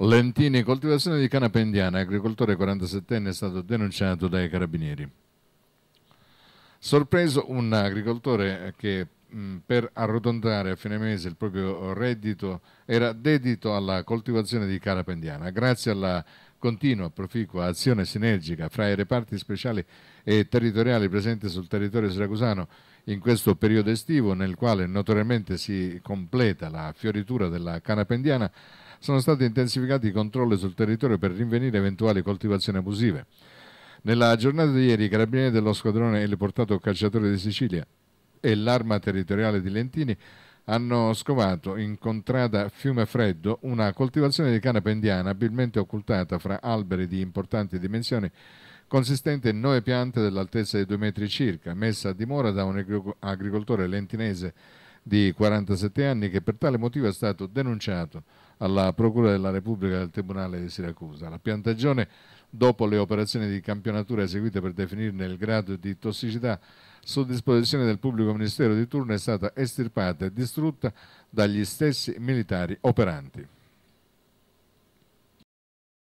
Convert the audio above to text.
Lentini, coltivazione di canapa indiana, agricoltore 47enne è stato denunciato dai carabinieri. Sorpreso un agricoltore che mh, mm, per arrotondare a fine mese il proprio reddito era dedito alla coltivazione di canapa indiana. Grazie alla continua, proficua azione sinergica fra i reparti speciali e territoriali presenti sul territorio siracusano in questo periodo estivo, nel quale notoriamente si completa la fioritura della canapendiana, sono stati intensificati i controlli sul territorio per rinvenire eventuali coltivazioni abusive. Nella giornata di ieri i carabinieri dello squadrone e il portato cacciatore di Sicilia e l'arma territoriale di Lentini hanno scovato in contrada Fiume Freddo una coltivazione di canapa indiana abilmente occultata fra alberi di importanti dimensioni consistente in nove piante dell'altezza di due metri circa, messa a dimora da un agricoltore lentinese di 47 anni che per tale motivo è stato denunciato alla Procura della Repubblica del Tribunale di Siracusa. La piantagione, dopo le operazioni di campionatura eseguite per definirne il grado di tossicità, su disposizione del pubblico ministero di turno è stata estirpata e distrutta dagli stessi militari operanti.